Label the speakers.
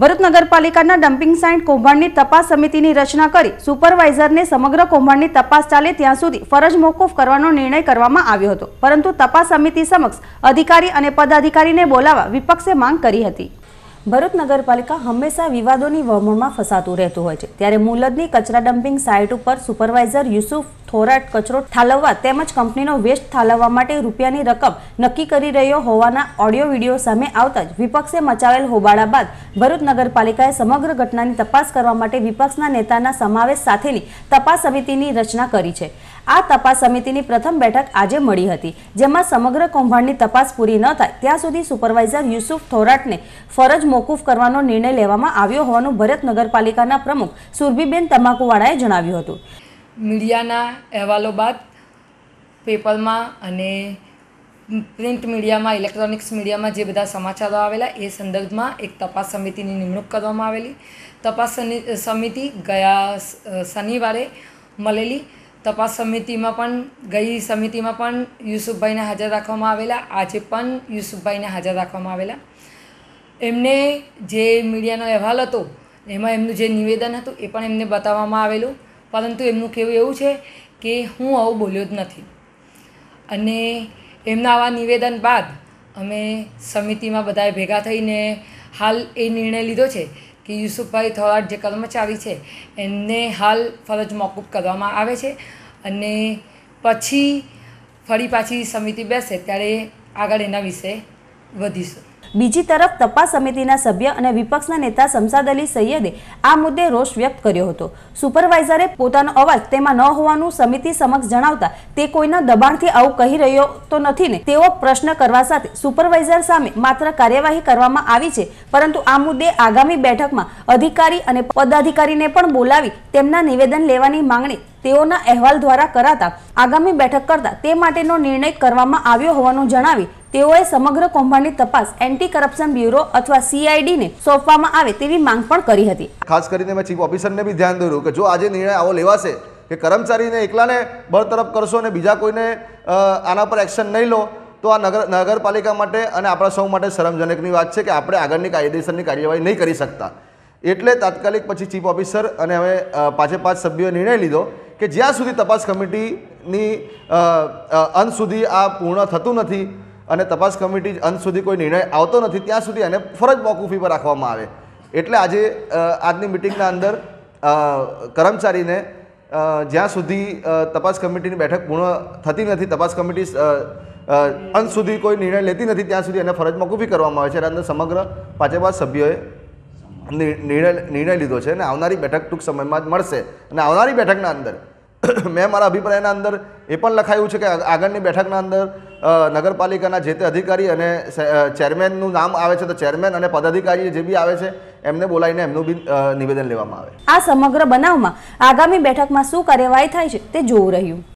Speaker 1: ભરૂચ નગરપાલિકાના dumping site કૌભાંડની તપાસ સમિતિની રચના કરી સુપરવાઇઝરને સમગ્ર કૌભાંડની તપાસ ચાલે ત્યાં સુધી ફરજ મોકૂફ કરવાનો નિર્ણય કરવામાં આવ્યો હતો પરંતુ તપાસ સમિતિ સમક્ષ અધિકારી અને પદાધિકારીને બોલાવવા વિપક્ષે માંગ કરી હતી ભરૂચ નગરપાલિકા હંમેશા વિવાદોની વમળમાં ફસાતું રહેતું હોય છે ત્યારે મુલદની કચરા ડમ્પિંગ સાઇટ ઉપર સુપરવાઇઝર યુસુફ થોરાટ કચરો ઠાલવવા તેમજ કંપનીનો વેસ્ટ ઠાલવવા માટે રૂપિયાની રકમ નક્કી કરી રહ્યો હોવાના ઓડિયો વિડીયો સામે આવતા જ વિપક્ષે મચાવેલ હોબાળા બાદ ભરૂચ નગરપાલિકાએ સમગ્ર ઘટનાની તપાસ કરવા માટે વિપક્ષના નેતાના સમાવેશ સાથેની તપાસ સમિતિની રચના કરી છે આ તપાસ સમિતિની પ્રથમ બેઠક આજે મળી હતી જેમાં સમગ્ર કૌભાંડની તપાસ પૂરી ન થાય ત્યાં સુધી સુપરવાઇઝર યુસુફ થોરાટને ફરજ મોકૂફ કરવાનો નિર્ણય લેવામાં આવ્યો હોવાનું ભરત નગરપાલિકાના પ્રમુખ સુરભીબેન તમાકુવાળાએ જણાવ્યું હતું
Speaker 2: મીડિયાના અહેવાલો બાદ પેપરમાં અને પ્રિન્ટ મીડિયામાં ઇલેક્ટ્રોનિક્સ મીડિયામાં જે બધા સમાચારો આવેલા એ સંદર્ભમાં એક તપાસ સમિતિની નિમણૂક કરવામાં આવેલી તપાસ સમિતિ ગયા શનિવારે મળેલી તપાસ સમિતિમાં પણ ગઈ સમિતિમાં પણ યુસુફભાઈને હાજર રાખવામાં આવેલા આજે પણ યુસુફભાઈને હાજર રાખવામાં આવેલા એમને જે મીડિયાનો અહેવાલ હતો એમાં એમનું જે નિવેદન હતું એ પણ એમને બતાવવામાં આવેલું પરંતુ એમનું કહેવું એવું છે કે હું આવું બોલ્યો જ નથી અને એમના આવા નિવેદન બાદ અમે સમિતિમાં બધાએ ભેગા થઈને હાલ એ નિર્ણય લીધો છે કે યુસુફભાઈ થોરાટ જે કર્મચારી છે એમને હાલ ફરજ મોકૂફ કરવામાં આવે છે અને પછી ફરી પાછી સમિતિ બેસે ત્યારે આગળ એના વિશે વધીશું
Speaker 1: બીજી તરફ તપાસ સમિતિના સભ્ય અને વિપક્ષના નેતા શમસાદ અલી સૈયદે આ મુદ્દે રોષ વ્યક્ત કર્યો હતો સુપરવાઇઝરે પોતાનો અવાજ તેમાં ન હોવાનું સમિતિ સમક્ષ જણાવતા તે કોઈના દબાણથી આવું કહી રહ્યો તો નથી ને તેવો પ્રશ્ન કરવા સાથે સુપરવાઇઝર સામે માત્ર કાર્યવાહી કરવામાં આવી છે પરંતુ આ મુદ્દે આગામી બેઠકમાં અધિકારી અને પદાધિકારીને પણ બોલાવી તેમના નિવેદન લેવાની માંગણી તેઓના અહેવાલ દ્વારા કરાતા આગામી બેઠક કરતા તે માટેનો નિર્ણય કરવામાં આવ્યો હોવાનું જણાવી તેઓએ સમગ્ર કૌભાંડની તપાસ એન્ટી કરપ્શન બ્યુરો અથવા સીઆઈડીને સોંપવામાં આવે તેવી માંગ પણ કરી હતી
Speaker 3: ખાસ કરીને મેં ચીફ ઓફિસરને બી ધ્યાન દોર્યું કે જો આજે નિર્ણય આવો લેવાશે કે કર્મચારીને એકલાને બળતરફ કરશો અને બીજા કોઈને આના પર એક્શન નહીં લો તો આ નગર નગરપાલિકા માટે અને આપણા સૌ માટે શરમજનકની વાત છે કે આપણે આગળની કાયદેસરની કાર્યવાહી નહીં કરી શકતા એટલે તાત્કાલિક પછી ચીફ ઓફિસર અને હવે પાંચે પાંચ સભ્યોએ નિર્ણય લીધો કે જ્યાં સુધી તપાસ કમિટીની અંત સુધી આ પૂર્ણ થતું નથી અને તપાસ કમિટી અંત સુધી કોઈ નિર્ણય આવતો નથી ત્યાં સુધી એને ફરજ મોકૂફી પર રાખવામાં આવે એટલે આજે આજની મિટિંગના અંદર કર્મચારીને જ્યાં સુધી તપાસ કમિટીની બેઠક પૂર્ણ થતી નથી તપાસ કમિટી અંત સુધી કોઈ નિર્ણય લેતી નથી ત્યાં સુધી એને ફરજ મોકૂફી કરવામાં આવે છે અને સમગ્ર પાંચે પાંચ સભ્યોએ નિર્ણય નિર્ણય લીધો છે અને આવનારી બેઠક ટૂંક સમયમાં જ મળશે અને આવનારી બેઠકના અંદર મેં મારા અભિપ્રાયના અંદર એ પણ લખાયું છે કે આગળની બેઠકના અંદર નગરપાલિકાના જે તે અધિકારી અને ચેરમેનનું નામ આવે છે તો ચેરમેન અને પદાધિકારી જે બી આવે છે એમને બોલાવીને એમનું બી નિવેદન લેવામાં આવે
Speaker 1: આ સમગ્ર બનાવમાં આગામી બેઠકમાં શું કાર્યવાહી થાય છે તે જોવું રહ્યું